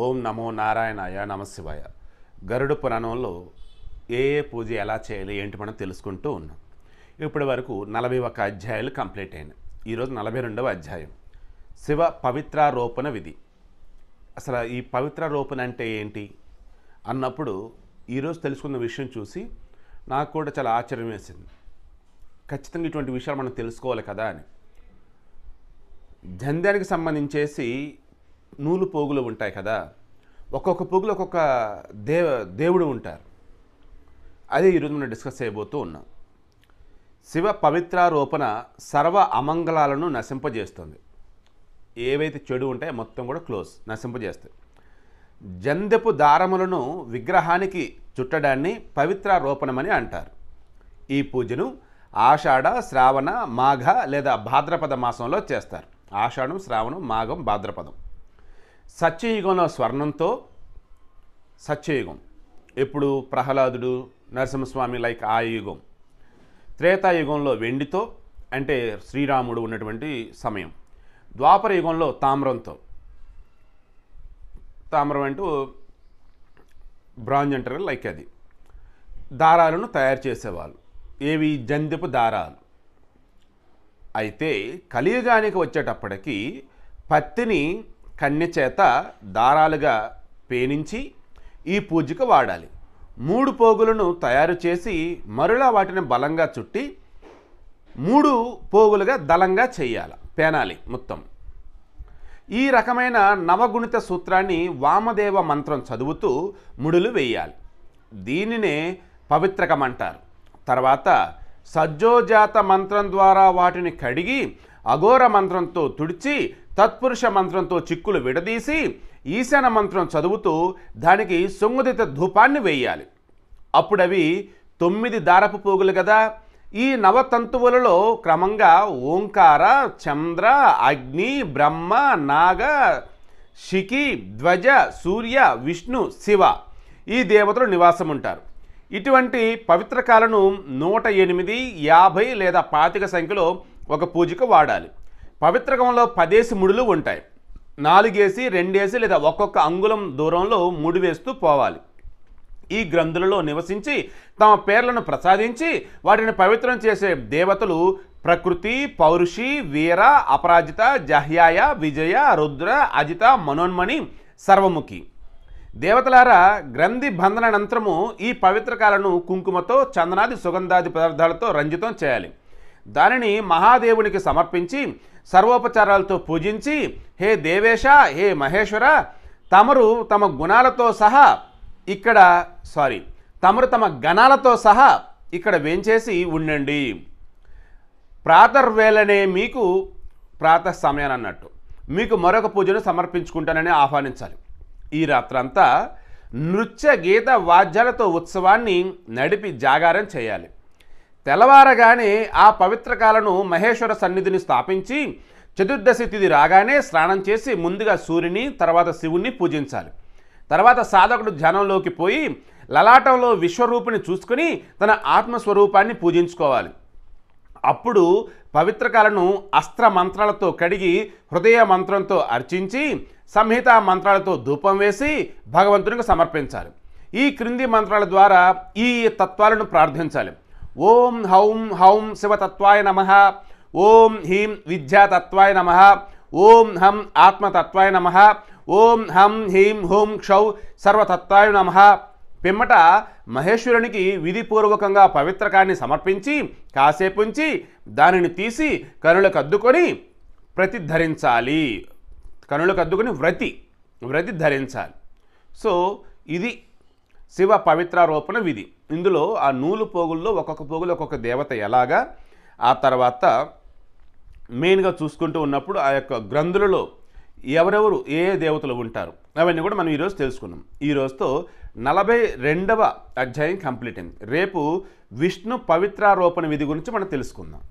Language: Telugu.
ఓం నమో నారాయణాయ నమశివాయ గరుడు పురాణంలో ఏ ఏ పూజ ఎలా చేయాలి ఏంటి మనం తెలుసుకుంటూ ఉన్నాం ఇప్పటి వరకు నలభై ఒక అధ్యాయాలు కంప్లీట్ అయినాయి ఈరోజు నలభై రెండవ అధ్యాయం శివ పవిత్రారోపణ విధి అసలు ఈ పవిత్రారోపణ అంటే ఏంటి అన్నప్పుడు ఈరోజు తెలుసుకున్న విషయం చూసి నాకు కూడా చాలా ఆశ్చర్యం వేసింది ఖచ్చితంగా ఇటువంటి విషయాలు మనం తెలుసుకోవాలి కదా అని జంధ్యానికి సంబంధించేసి నూలు పోగులు ఉంటాయి కదా ఒక్కొక్క పోగులు ఒక్కొక్క దేవ దేవుడు ఉంటారు అదే ఈరోజు మనం డిస్కస్ చేయబోతూ ఉన్నాం శివ పవిత్రారోపణ సర్వ అమంగళాలను నశింపజేస్తుంది ఏవైతే చెడు ఉంటాయో మొత్తం కూడా క్లోజ్ నశింపజేస్తాయి జందెపు దారములను విగ్రహానికి చుట్టడాన్ని పవిత్రారోపణమని అంటారు ఈ పూజను ఆషాఢ శ్రావణ మాఘ లేదా భాద్రపద మాసంలో చేస్తారు ఆషాఢం శ్రావణం మాఘం భాద్రపదం సత్యయుగంలో స్వర్ణంతో సత్యయుగం ఎప్పుడు ప్రహ్లాదుడు నరసింహస్వామి లైక్ ఆ యుగం త్రేతాయుగంలో వెండితో అంటే శ్రీరాముడు ఉన్నటువంటి సమయం ద్వాపర యుగంలో తామ్రంతో తామ్రం అంటూ బ్రాంజ్ అంటారు లైక్ అది దారాలను తయారు చేసేవాళ్ళు ఏవి జంధిపు దారాలు అయితే కలియుగానికి వచ్చేటప్పటికీ పత్తిని కన్నె చేత దారాలుగా పేనించి ఈ పూజకు వాడాలి మూడు పోగులను తయారు చేసి మరలా వాటిని బలంగా చుట్టి మూడు పోగులుగా దళంగా చేయాలి పేనాలి మొత్తం ఈ రకమైన నవగుణిత సూత్రాన్ని వామదేవ మంత్రం చదువుతూ ముడులు వేయాలి దీనినే పవిత్రకం అంటారు తర్వాత సజ్జోజాత మంత్రం ద్వారా వాటిని కడిగి అఘోర మంత్రంతో తుడిచి తత్పురుష మంత్రంతో చిక్కులు విడదీసి ఈశాన మంత్రం చదువుతూ దానికి సుంగుదిత ధూపాన్ని వేయాలి అప్పుడవి తొమ్మిది దారపు పోగులు కదా ఈ నవతంతువులలో క్రమంగా ఓంకార చంద్ర అగ్ని బ్రహ్మ నాగ శిఖి ధ్వజ సూర్య విష్ణు శివ ఈ దేవతలు నివాసం ఉంటారు ఇటువంటి పవిత్ర కాలను నూట ఎనిమిది యాభై లేదా పాతిక సంఖ్యలో ఒక పూజకు వాడాలి పవిత్రకంలో పదేసి ముడులు ఉంటాయి నాలుగేసి రెండేసి లేదా ఒక్కొక్క అంగుళం దూరంలో ముడి వేస్తూ పోవాలి ఈ గ్రంథులలో నివసించి తమ పేర్లను ప్రసాదించి వాటిని పవిత్రం చేసే దేవతలు ప్రకృతి పౌరుషి వీర అపరాజిత జహ్యాయ విజయ రుద్ర అజిత మనోన్మణి సర్వముఖి దేవతలారా గ్రంథి బంధన నంతరము ఈ పవిత్రకాలను కుంకుమతో చందనాది సుగంధాది పదార్థాలతో రంజితం చేయాలి దానిని మహాదేవునికి సమర్పించి సర్వోపచారాలతో పూజించి హే దేవేశ హే మహేశ్వర తమరు తమ గుణాలతో సహా ఇక్కడ సారీ తమరు తమ గణాలతో సహా ఇక్కడ వేంచేసి ఉండండి ప్రాతర్వేళనే మీకు ప్రాత సమయాన్ని అన్నట్టు మీకు మరొక పూజను సమర్పించుకుంటానని ఆహ్వానించాలి ఈ రాత్రంతా నృత్య గీత వాద్యాలతో ఉత్సవాన్ని నడిపి జాగారం చేయాలి తెల్లవారగానే ఆ పవిత్రకాలను మహేశ్వర సన్నిధిని స్థాపించి చతుర్దశి తిథి రాగానే స్నానం చేసి ముందుగా సూర్యుని తర్వాత శివుణ్ణి పూజించాలి తర్వాత సాధకుడు ధ్యానంలోకి పోయి లలాటంలో విశ్వరూపిణి చూసుకుని తన ఆత్మస్వరూపాన్ని పూజించుకోవాలి అప్పుడు పవిత్రకాలను అస్త్ర మంత్రాలతో కడిగి హృదయ మంత్రంతో అర్చించి సంహిత మంత్రాలతో ధూపం వేసి భగవంతునికి సమర్పించాలి ఈ క్రింది మంత్రాల ద్వారా ఈ తత్వాలను ప్రార్థించాలి ఓం హౌం హౌం శివతత్వాయ నమ ఓం హ్రీం విద్యాతత్వాయ నమ ఓం హం ఆత్మతత్వాయ నమ ఓం హం హీం హూం క్షౌ సర్వతత్వాయ నమ పిమ్మట మహేశ్వరునికి విధిపూర్వకంగా పవిత్రకాన్ని సమర్పించి కాసేపుంచి దానిని తీసి కనులకు అద్దుకొని ప్రతిధరించాలి కనులకు అద్దుకొని వ్రతి వ్రతి ధరించాలి సో ఇది శివ పవిత్రారోపణ విధి ఇందులో ఆ నూలు పోగుల్లో ఒక్కొక్క పోగులు ఒక్కొక్క దేవత ఎలాగా ఆ తర్వాత మెయిన్గా చూసుకుంటూ ఉన్నప్పుడు ఆ యొక్క గ్రంథులలో ఎవరెవరు ఏ దేవతలు ఉంటారు అవన్నీ కూడా మనం ఈరోజు తెలుసుకున్నాం ఈరోజుతో నలభై రెండవ అధ్యాయం కంప్లీట్ అయింది రేపు విష్ణు పవిత్రారోపణ విధి గురించి మనం తెలుసుకుందాం